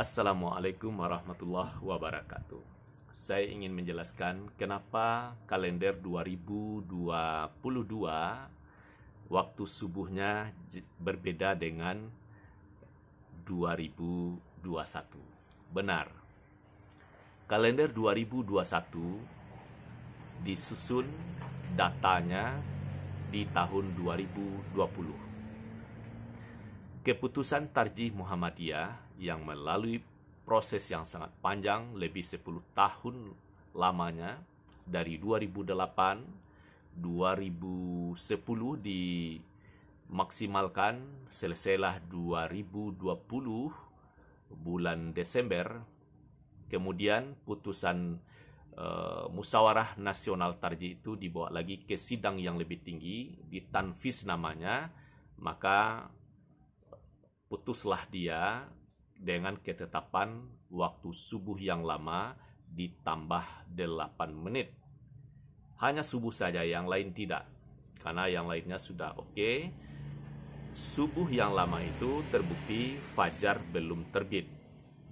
Assalamualaikum warahmatullahi wabarakatuh. Saya ingin menjelaskan kenapa kalender 2022 waktu subuhnya berbeda dengan 2021. Benar. Kalender 2021 disusun datanya di tahun 2020. Keputusan Tarjih Muhammadiyah yang melalui proses yang sangat panjang, lebih 10 tahun lamanya, dari 2008, 2010 dimaksimalkan, selesailah 2020 bulan Desember, kemudian putusan Uh, eh, musyawarah nasional tarji itu dibawa lagi ke sidang yang lebih tinggi di tanfis namanya maka putuslah dia dengan ketetapan waktu subuh yang lama ditambah 8 menit. Hanya subuh saja, yang lain tidak. Karena yang lainnya sudah oke. Subuh yang lama itu terbukti fajar belum terbit.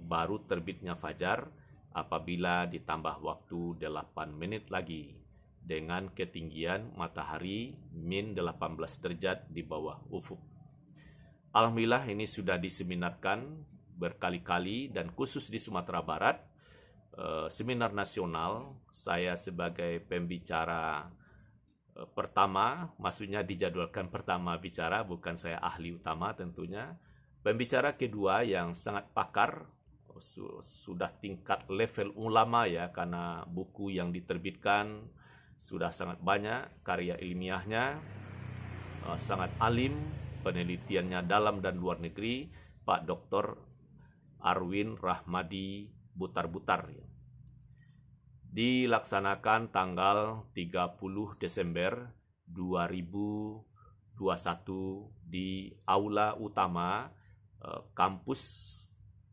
Baru terbitnya fajar apabila ditambah waktu 8 menit lagi dengan ketinggian matahari min 18 derajat di bawah ufuk. Alhamdulillah ini sudah diseminarkan berkali-kali dan khusus di Sumatera Barat eh, seminar nasional saya sebagai pembicara eh, pertama maksudnya dijadwalkan pertama bicara bukan saya ahli utama tentunya pembicara kedua yang sangat pakar sudah tingkat level ulama ya karena buku yang diterbitkan sudah sangat banyak karya ilmiahnya eh, sangat alim penelitiannya dalam dan luar negeri Pak Dr. Arwin Rahmadi Butar-Butar ya. dilaksanakan tanggal 30 Desember 2021 di Aula Utama eh, Kampus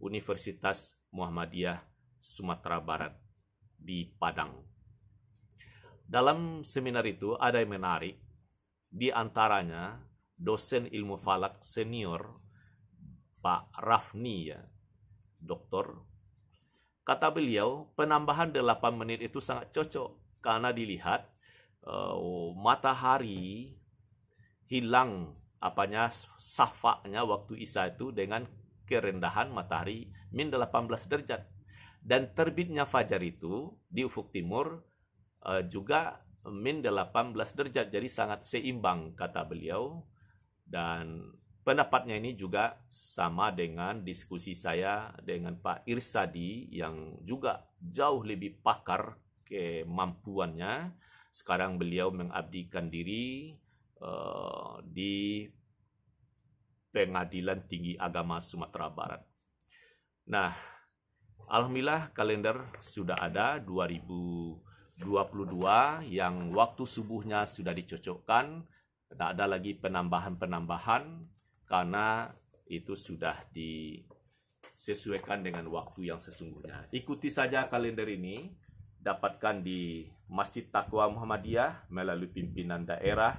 Universitas Muhammadiyah Sumatera Barat di Padang. Dalam seminar itu ada yang menarik, di antaranya dosen ilmu falak senior Pak Rafni ya, doktor. Kata beliau, penambahan 8 menit itu sangat cocok karena dilihat uh, matahari hilang apanya safaknya waktu Isa itu dengan kerendahan matahari min 18 derajat dan terbitnya fajar itu di ufuk timur uh, juga min 18 derajat jadi sangat seimbang kata beliau dan Pendapatnya ini juga sama dengan diskusi saya dengan Pak Irsadi yang juga jauh lebih pakar kemampuannya. Sekarang beliau mengabdikan diri uh, di Pengadilan Tinggi Agama Sumatera Barat. Nah, alhamdulillah kalender sudah ada 2022 yang waktu subuhnya sudah dicocokkan. Tidak ada lagi penambahan-penambahan karena itu sudah disesuaikan dengan waktu yang sesungguhnya. Ikuti saja kalender ini, dapatkan di Masjid Takwa Muhammadiyah melalui pimpinan daerah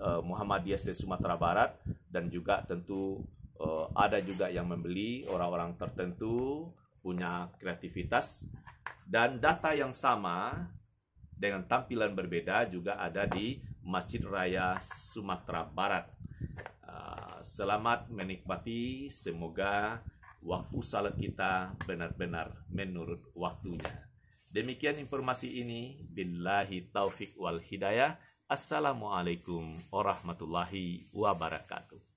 eh, Muhammadiyah Sumatera Barat dan juga tentu eh, ada juga yang membeli orang-orang tertentu punya kreativitas dan data yang sama dengan tampilan berbeda juga ada di Masjid Raya Sumatera Barat. Ah, selamat menikmati. Semoga waktu salat kita benar-benar menurut waktunya. Demikian informasi ini. Billahi taufik wal hidayah. Assalamualaikum warahmatullahi wabarakatuh.